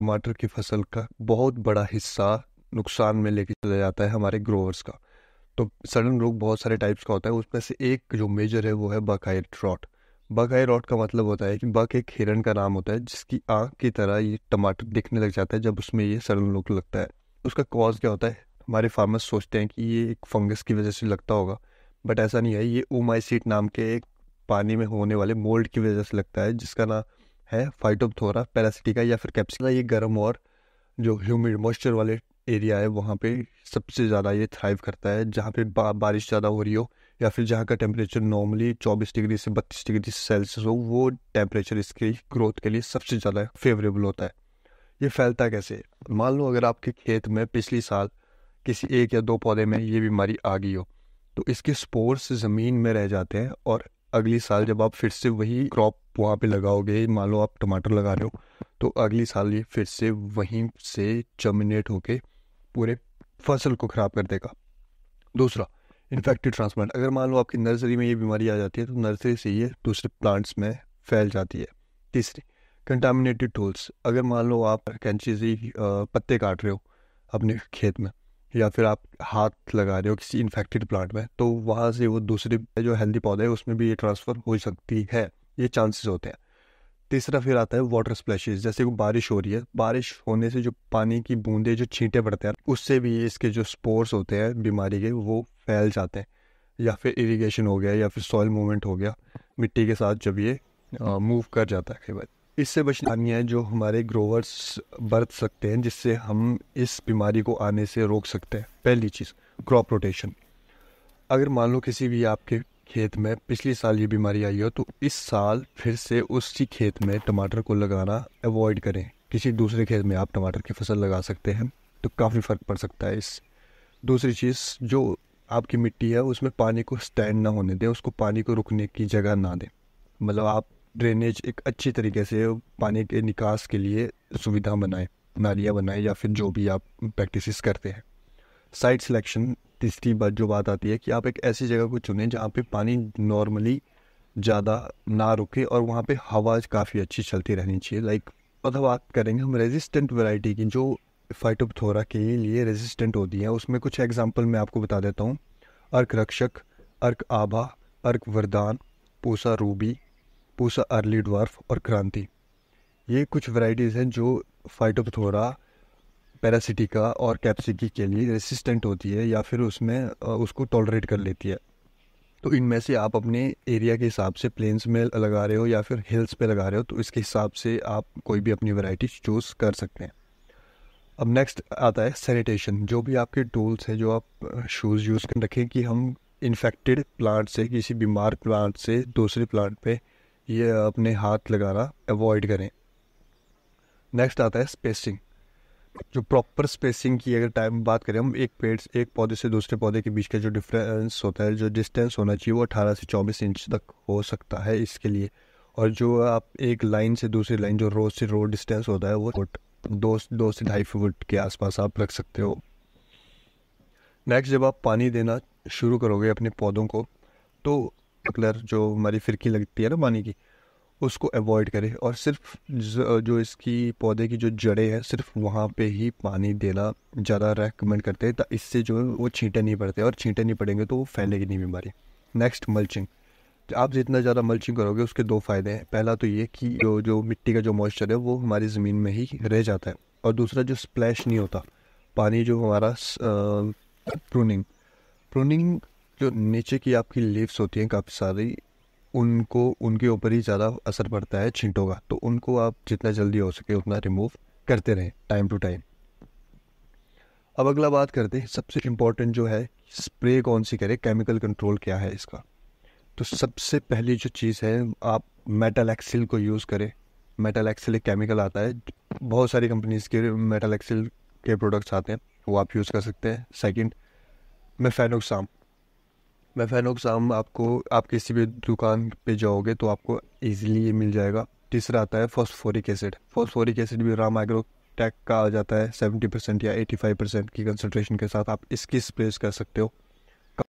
टमाटर की फसल का बहुत बड़ा हिस्सा नुकसान में लेके चला जाता है हमारे ग्रोवर्स का तो सडन रोग बहुत सारे टाइप्स का होता है उसमें से एक जो मेजर है वो है बकाई रॉट बकाई रॉट का मतलब होता है कि बक एक हिरण का नाम होता है जिसकी आँख की तरह ये टमाटर दिखने लग जाता है जब उसमें ये सडन रोग लगता है उसका कॉज क्या होता है हमारे फार्मर्स सोचते हैं कि ये एक फंगस की वजह से लगता होगा बट ऐसा नहीं है ये ओमाइसीट नाम के एक पानी में होने वाले मोल्ड की वजह से लगता है जिसका ना है फाइटोपथोरा पैरासिटिका या फिर कैप्सिका ये गर्म और जो ह्यूमिड मॉइस्चर वाले एरिया है वहाँ पे सबसे ज़्यादा ये थ्राइव करता है जहाँ पे बा, बारिश ज़्यादा हो रही हो या फिर जहाँ का टेम्परेचर नॉर्मली 24 डिग्री से 32 डिग्री सेल्सियस हो वो टेम्परेचर इसके ग्रोथ के लिए सबसे ज़्यादा फेवरेबल होता है ये फैलता कैसे मान लो अगर आपके खेत में पिछली साल किसी एक या दो पौधे में ये बीमारी आ गई हो तो इसके स्पोर्स ज़मीन में रह जाते हैं और अगली साल जब आप फिर से वही क्रॉप वहाँ पे लगाओगे मान लो आप टमाटर लगा रहे हो तो अगले साल ये फिर से वहीं से जर्मिनेट होके पूरे फसल को ख़राब कर देगा दूसरा इन्फेक्टेड ट्रांसप्लांट अगर मान लो आपकी नर्सरी में ये बीमारी आ जाती है तो नर्सरी से ये दूसरे प्लांट्स में फैल जाती है तीसरी कंटामिनेटेड टूल्स अगर मान लो आप कैंची से पत्ते काट रहे हो अपने खेत में या फिर आप हाथ लगा रहे हो किसी इन्फेक्टेड प्लांट में तो वहाँ से वो दूसरे जो हेल्दी पौधे हैं उसमें भी ये ट्रांसफ़र हो सकती है ये चांसेस होते हैं तीसरा फिर आता है वाटर स्प्लैशेज जैसे कि बारिश हो रही है बारिश होने से जो पानी की बूंदे जो छींटे पड़ते हैं उससे भी इसके जो स्पोर्स होते हैं बीमारी के वो फैल जाते हैं या फिर इरीगेशन हो गया या फिर सॉयल मूवमेंट हो गया मिट्टी के साथ जब ये मूव कर जाता है कई बार इससे है जो हमारे ग्रोवर्स बरत सकते हैं जिससे हम इस बीमारी को आने से रोक सकते हैं पहली चीज़ क्रॉप रोटेशन अगर मान लो किसी भी आपके खेत में पिछले साल ये बीमारी आई हो तो इस साल फिर से उसी खेत में टमाटर को लगाना अवॉइड करें किसी दूसरे खेत में आप टमाटर की फसल लगा सकते हैं तो काफ़ी फ़र्क पड़ सकता है इस दूसरी चीज़ जो आपकी मिट्टी है उसमें पानी को स्टैंड ना होने दें उसको पानी को रुकने की जगह ना दें मतलब आप ड्रेनेज एक अच्छी तरीके से पानी के निकास के लिए सुविधा बनाएं नालियाँ बनाएं या फिर जो भी आप प्रैक्टिस करते हैं साइट सिलेक्शन तीसरी बात जो बात आती है कि आप एक ऐसी जगह को चुनें जहाँ पे पानी नॉर्मली ज़्यादा ना रुके और वहाँ पे हवा काफ़ी अच्छी चलती रहनी चाहिए लाइक मतलब बात करेंगे हम रेजिस्टेंट वैरायटी की जो फाइटोपथोरा के लिए रेजिस्टेंट होती है उसमें कुछ एग्जाम्पल मैं आपको बता देता हूँ अर्क रक्षक अर्क Abha Arka Vardan Pusa Ruby Pusa Early Dwarf और क्रांति ये कुछ वैरायटीज़ हैं जो फाइटोपथोरा पैरासिटिका और कैप्सिकी के लिए रेसिस्टेंट होती है या फिर उसमें उसको टॉलरेट कर लेती है तो इनमें से आप अपने एरिया के हिसाब से प्लेन्स में लगा रहे हो या फिर हिल्स पे लगा रहे हो तो इसके हिसाब से आप कोई भी अपनी वैरायटी चूज़ कर सकते हैं अब नेक्स्ट आता है सैनिटेशन जो भी आपके टूल्स हैं जो आप शूज़ यूज़ कर रखें कि हम इन्फेक्टेड प्लांट से किसी बीमार प्लांट से दूसरे प्लांट पे ये अपने हाथ लगाना अवॉइड करें नेक्स्ट आता है स्पेसिंग जो प्रॉपर स्पेसिंग की अगर टाइम बात करें हम एक पेड़ एक पौधे से दूसरे पौधे के बीच का जो डिफरेंस होता है जो डिस्टेंस होना चाहिए वो अठारह से चौबीस इंच तक हो सकता है इसके लिए और जो आप एक लाइन से दूसरी लाइन जो रोड से रोड डिस्टेंस होता है वो फुट दो दो से ढाई फुट के आसपास आप रख सकते हो नेक्स्ट जब आप पानी देना शुरू करोगे अपने पौधों को तो कलर जो हमारी फिरकी लगती है ना पानी की उसको अवॉइड करें और सिर्फ जो इसकी पौधे की जो जड़ें हैं सिर्फ वहाँ पे ही पानी देना ज़्यादा रेकमेंड करते हैं इससे जो है वो छींटे नहीं पड़ते और छींटे नहीं पड़ेंगे तो वो फैलेगी नहीं बीमारी नेक्स्ट मल्चिंग आप जितना ज़्यादा मल्चिंग करोगे उसके दो फायदे हैं पहला तो ये कि जो जो मिट्टी का जो मॉइस्चर है वो हमारी ज़मीन में ही रह जाता है और दूसरा जो स्प्लैश नहीं होता पानी जो हमारा प्रूनिंग प्रूनिंग जो नीचे की आपकी लीव्स होती हैं काफ़ी सारी उनको उनके ऊपर ही ज़्यादा असर पड़ता है छींटों का तो उनको आप जितना जल्दी हो सके उतना रिमूव करते रहें टाइम टू टाइम अब अगला बात करते हैं सबसे इम्पोर्टेंट जो है स्प्रे कौन सी करें केमिकल कंट्रोल क्या है इसका तो सबसे पहली जो चीज़ है आप मेटल एक्सिल को यूज़ करें मेटल एक्सिल एक केमिकल आता है बहुत सारी कंपनीज़ के मेटल एक्सिल के प्रोडक्ट्स आते हैं वो आप यूज़ कर सकते हैं सेकंड मेफेनोक्साम मैं फैन ऑफ आपको आप किसी भी दुकान पे जाओगे तो आपको ईजिली ये मिल जाएगा तीसरा आता है फॉस्फोरिक एसिड फॉस्फोरिक एसिड भी राम एग्रो टैक का आ जाता है सेवेंटी परसेंट या एटी फाइव परसेंट की कंसनट्रेशन के साथ आप इसकी स्प्रेस कर सकते हो